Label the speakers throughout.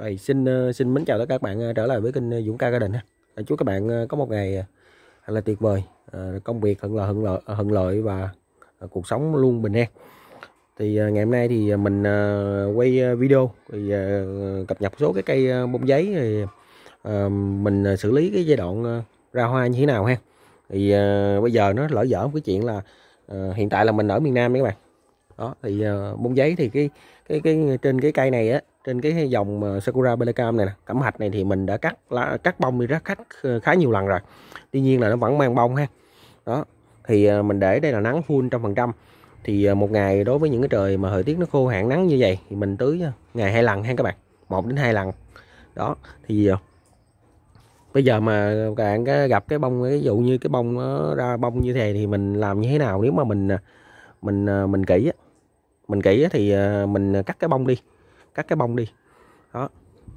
Speaker 1: Rồi, xin ờ, xin mến chào tất cả các bạn ờ, trở lại với kênh ờ, Dũng Ca Gia Đình ha. Chúc các bạn có một ngày thật là tuyệt vời, công việc thuận lợi thuận lợi thuận lợi và cuộc sống luôn bình an. Thì ngày hôm nay thì mình quay video thì cập nhật số cái cây bông giấy thì mình xử lý cái giai đoạn ra hoa như thế nào ha. Thì bây giờ nó lỡ dở cái chuyện là hiện tại là mình ở miền Nam đấy các bạn đó thì bông giấy thì cái cái cái trên cái cây này á trên cái dòng Sakura Bellicam này nè, cẩm hạch này thì mình đã cắt lá, cắt bông đi rất khách ờ, khá nhiều lần rồi. Tuy nhiên là nó vẫn mang bông ha. Đó, thì ờ, mình để đây là nắng full trăm phần trăm. Thì ờ, một ngày đối với những cái trời mà thời tiết nó khô hạn nắng như vậy thì mình tưới ngày hai lần ha các bạn. một đến hai lần. Đó, thì bây giờ mà bạn gặp cái bông ví dụ như cái bông nó ra bông như thế này thì mình làm như thế nào nếu mà mình mình mình kỹ mình kỹ thì mình cắt cái bông đi cắt cái bông đi đó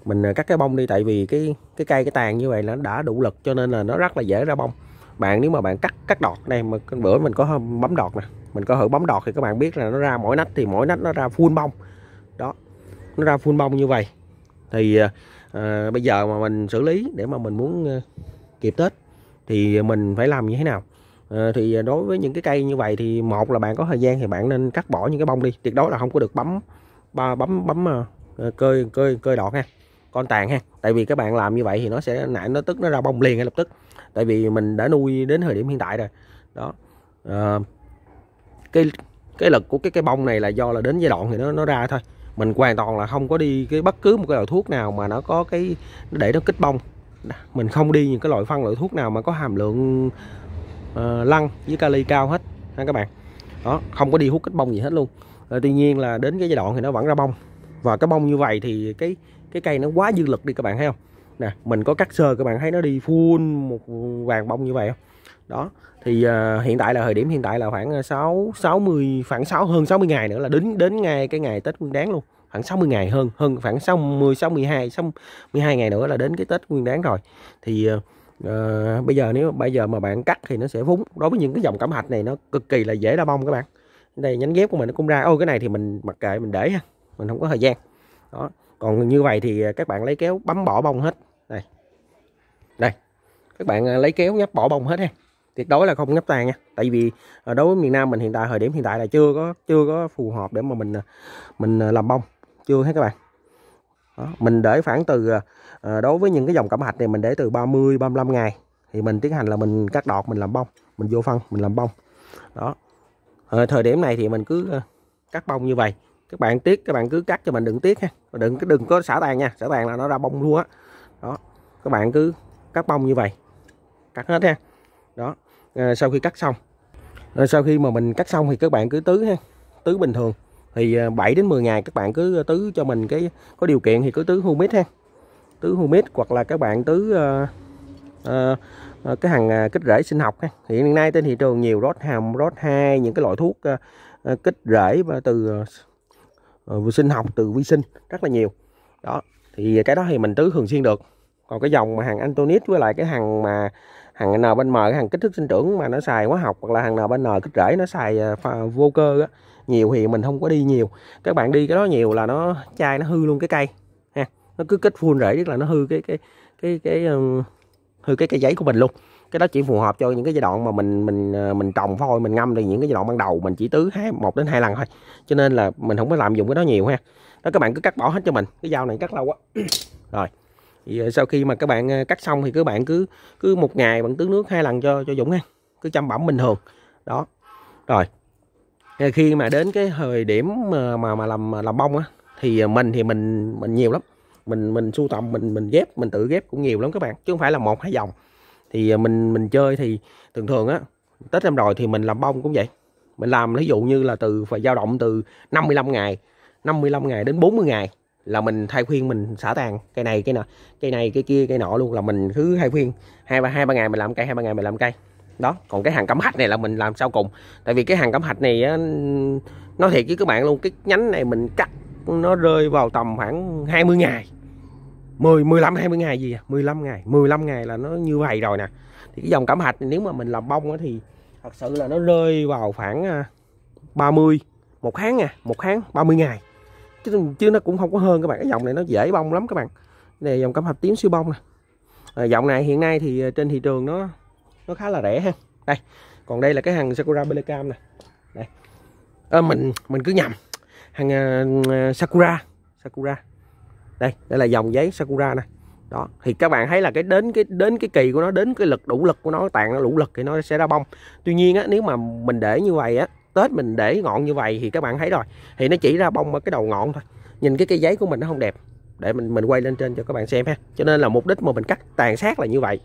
Speaker 1: mình à, cắt cái bông đi tại vì cái cái cây cái tàn như vậy nó đã đủ lực cho nên là nó rất là dễ ra bông bạn nếu mà bạn cắt cắt đọt này mà bữa mình có bấm đọt nè mình có thử bấm đọt thì các bạn biết là nó ra mỗi nách thì mỗi nách nó ra full bông đó nó ra full bông như vậy thì à, à, bây giờ mà mình xử lý để mà mình muốn à, kịp tết thì mình phải làm như thế nào à, thì đối với những cái cây như vậy thì một là bạn có thời gian thì bạn nên cắt bỏ những cái bông đi tuyệt đối là không có được bấm ba bấm bấm ờ, ờ, cơi cơi cơi đọt ha con tàn ha tại vì các bạn làm như vậy thì nó sẽ nãy nó tức nó ra bông liền ngay lập tức tại vì mình đã nuôi đến thời điểm hiện tại rồi đó à, cái cái lực của cái cái bông này là do là đến giai đoạn thì nó nó ra thôi mình hoàn toàn là không có đi cái bất cứ một cái loại thuốc nào mà nó có cái để nó kích bông mình không đi những cái loại phân loại thuốc nào mà có hàm lượng uh, lăng với kali cao hết ha các bạn đó không có đi hút kích bông gì hết luôn Ờ, tuy nhiên là đến cái giai đoạn thì nó vẫn ra bông và cái bông như vậy thì cái cái cây nó quá dư lực đi các bạn thấy không nè mình có cắt sơ các bạn thấy nó đi full một vàng bông như vậy không đó thì uh, hiện tại là thời điểm hiện tại là khoảng 6 ờ, 60 khoảng 6 hơn 60 ngày nữa là đến đến ngay cái ngày Tết Nguyên Đán luôn khoảng 60 ngày hơn hơn khoảng 60 62 62 ngày nữa là đến cái Tết Nguyên Đán rồi thì uh, bây giờ nếu bây giờ mà bạn cắt thì nó sẽ vúng đối với những cái dòng cảm hạch này nó cực kỳ là dễ ra bông các bạn đây nhánh ghép của mình nó cũng ra ôi cái này thì mình mặc kệ mình để ha mình không có thời gian đó còn như vậy thì à, các bạn lấy kéo bấm bỏ bông hết đây đây các bạn à, lấy kéo nhấp bỏ bông hết ha tuyệt đối là không nhấp tàn nha tại vì à, đối với miền Nam mình hiện tại thời điểm hiện tại là chưa có chưa có phù hợp để mà mình mình làm bông chưa hết các bạn đó. mình để khoảng từ đối với những cái dòng cẩm hạch này mình để từ 30 35 ngày thì mình tiến hành là mình cắt đọt mình làm bông mình vô phân mình làm bông đó à, thời điểm này thì mình cứ ờ, cắt bông như vậy các bạn tiếc các bạn cứ cắt cho mình đừng tiếc ha đừng đừng có xả tàn nha xả tàn là nó ra bông luôn á đó. đó các bạn cứ cắt bông như vậy cắt hết ha đó à, sau khi cắt xong à, sau khi mà mình cắt xong thì các bạn cứ tứ ha tứ bình thường thì 7 đến 10 ngày các bạn cứ tứ cho mình cái có điều kiện thì cứ tứ humic ha tứ humic hoặc là các bạn tứ uh, uh, Ờ, cái hàng à, kích rễ sinh học hiện nay trên thị trường nhiều rốt hàm rốt 2 những cái loại thuốc à, à, kích rễ từ ờ, sinh học từ vi sinh rất là nhiều đó thì cái đó thì mình tưới thường xuyên được còn cái dòng mà hàng Antonis với lại cái hàng mà hàng N bên M cái hàng kích thước sinh trưởng mà nó xài hóa học hoặc là hàng N bên N kích rễ nó xài vô cơ á nhiều thì mình không có đi nhiều các bạn đi cái đó nhiều là nó chai nó hư luôn cái cây ha nó cứ kích phun rễ tức là nó hư cái cái cái cái, cái hư cái cây giấy của mình luôn cái đó chỉ phù hợp cho những cái giai đoạn mà mình mình ờ, mình trồng thôi mình ngâm thì những cái giai đoạn ban đầu mình chỉ tưới hai một đến hai lần thôi cho nên là mình không có làm dụng cái đó nhiều ha đó các bạn cứ cắt bỏ hết cho mình cái dao này cắt lâu quá rồi thì ờ, sau khi mà các bạn ờ, cắt xong thì các bạn cứ cứ một ngày bạn tưới nước hai lần cho cho dũng ha cứ chăm bẩm bình thường đó rồi khi mà đến cái thời điểm mà mà, mà làm làm bông á thì mình thì mình mình nhiều lắm mình mình sưu tầm mình mình ghép mình tự ghép cũng nhiều lắm các bạn chứ không phải là một hai dòng thì à, mình mình chơi thì thường thường á tết năm rồi thì mình làm bông cũng vậy mình làm ví dụ như là từ phải dao động từ 55 ngày 55 ngày đến 40 ngày là mình thay khuyên mình xả tàn cây này cây nọ cây này cây kia cây nọ luôn là mình cứ thay khuyên hai ba hai ba ngày mình làm cây hai ba ngày mình làm cây đó còn cái hàng cẩm hạch này là mình làm sau cùng tại vì cái hàng cẩm hạch này nó thiệt với các bạn luôn cái nhánh này mình cắt nó rơi vào tầm khoảng 20 ngày 10 15 20 ngày gì à? 15 ngày 15 ngày là nó như vậy rồi nè thì cái dòng cảm hạch nếu mà mình làm bông thì thật sự là nó rơi vào khoảng 30 à, một tháng nè, một tháng 30 ngày chứ, chứ nó cũng không có hơn các bạn cái dòng này nó dễ bông lắm các bạn này dòng cảm hạch tím siêu bông nè à, dòng này hiện nay thì à, trên thị trường nó nó khá là rẻ ha đây còn đây là cái hàng sakura pelicam nè đây à, mình mình cứ nhầm hàng à, à, sakura sakura đây đây là dòng giấy sakura này đó thì các bạn thấy là cái đến cái đến cái kỳ của nó đến cái lực đủ lực của nó tàn nó đủ lực thì nó sẽ ra bông tuy nhiên á nếu mà mình để như vậy á tết mình để ngọn như vậy thì các bạn thấy rồi thì nó chỉ ra bông ở cái đầu ngọn thôi nhìn cái cây giấy của mình nó không đẹp để mình mình quay lên trên cho các bạn xem ha cho nên là mục đích mà mình cắt tàn sát là như vậy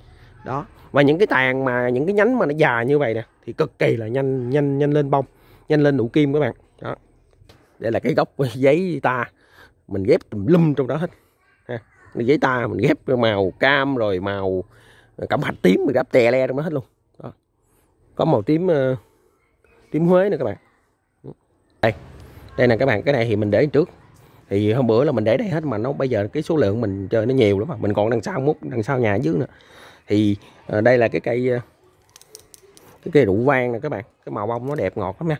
Speaker 1: đó và những cái tàn mà những cái nhánh mà nó già như vậy nè thì cực kỳ là nhanh nhanh nhanh lên bông nhanh lên nụ kim các bạn đó đây là cái gốc giấy ta mình ghép tùm lum trong đó hết ha. giấy ta mình ghép màu cam rồi màu ờ, cẩm hạch tím mình ghép tè le trong đó hết luôn đó. có màu tím ờ, tím huế nữa các bạn đây đây nè các bạn cái này thì mình để trước thì hôm bữa là mình để đây hết mà nó bây giờ cái số lượng mình chơi nó nhiều lắm mà mình còn đằng sau mút đằng sau nhà dưới nữa thì ờ, đây là cái cây cái cây rượu vang nè các bạn cái màu bông nó đẹp ngọt lắm nha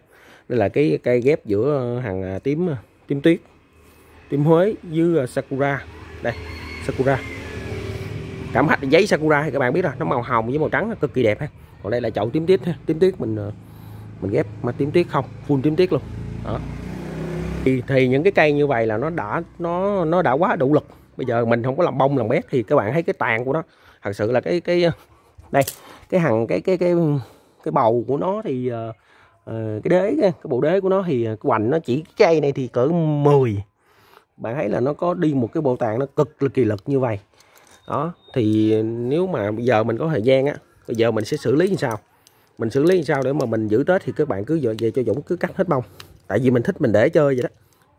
Speaker 1: đây là cái cây ghép giữa ờ, hàng à, tím ờ, tím tuyết tím huế với ờ, sakura đây sakura cảm hạch giấy sakura thì các bạn biết rồi nó màu hồng với màu trắng cực kỳ đẹp ha còn đây là chậu tím tuyết tím tuyết mình mình ghép mà tím tuyết không full tím tuyết luôn đó thì, thì những cái cây như vậy là nó đã nó nó đã quá đủ lực bây giờ mình không có làm bông làm bét thì các bạn thấy cái tàn của nó thật sự là cái cái đây cái hàng cái cái cái cái bầu của nó thì Ờ, cái đế cái bộ đế của nó thì à, cái hoành nó chỉ cái cây này thì cỡ 10 bạn thấy là nó có đi một cái bộ tàng nó cực là kỳ lực như vậy đó thì nếu mà bây giờ mình có thời gian á bây giờ mình sẽ xử lý như sao mình xử lý như sao để mà mình giữ tết thì các bạn cứ về cho dũng cứ cắt hết bông tại vì mình thích mình để chơi vậy đó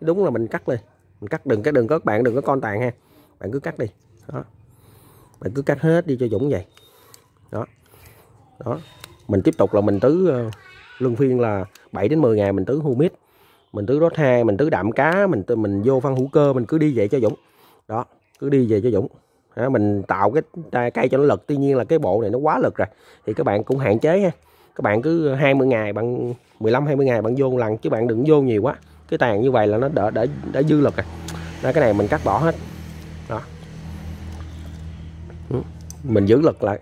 Speaker 1: đúng là mình cắt đi mình cắt đừng cái đừng có các bạn đừng có con tàn ha bạn cứ cắt đi đó bạn cứ cắt hết đi cho dũng vậy đó đó mình tiếp tục là mình tứ ờ, luân phiên là 7 đến 10 ngày mình tưới humic mình tưới rốt hai mình tưới đạm cá mình mình vô phân hữu cơ mình cứ đi về cho dũng đó cứ đi về cho dũng à, mình tạo cái cây cho nó lực tuy nhiên là cái bộ này nó quá lực rồi thì các bạn cũng hạn chế ha các bạn cứ 20 ngày bạn 15 20 ngày bạn vô lần chứ bạn đừng vô nhiều quá cái tàn như vậy là nó đỡ đã, đã dư lực rồi đó, cái này mình cắt bỏ hết đó mình giữ lực lại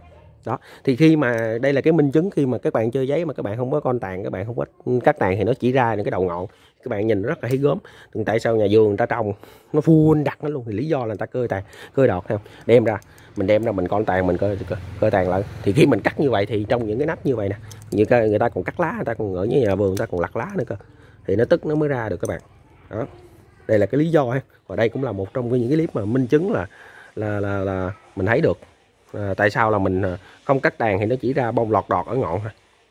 Speaker 1: đó thì khi mà đây là cái minh chứng khi mà các bạn chơi giấy mà các bạn không có con tàn các bạn không có cắt tàn thì nó chỉ ra những cái đầu ngọn các bạn nhìn rất là thấy gớm tại sao nhà vườn người ta trồng nó phun đặt nó luôn thì lý do là người ta cơi tàn cơi đọt không đem ra mình đem ra mình con tàn mình cơi, cơi, cơi tàn lại thì khi mình cắt như vậy thì trong những cái nắp như vậy nè như người ta còn cắt lá người ta còn ở với nhà vườn người ta còn lặt lá nữa cơ thì nó tức nó mới ra được các bạn đó đây là cái lý do và đây cũng là một trong những cái clip mà minh chứng là là là, là mình thấy được à, tại sao là mình ờ, không cắt đàn thì nó chỉ ra bông lọt đọt ở ngọn thôi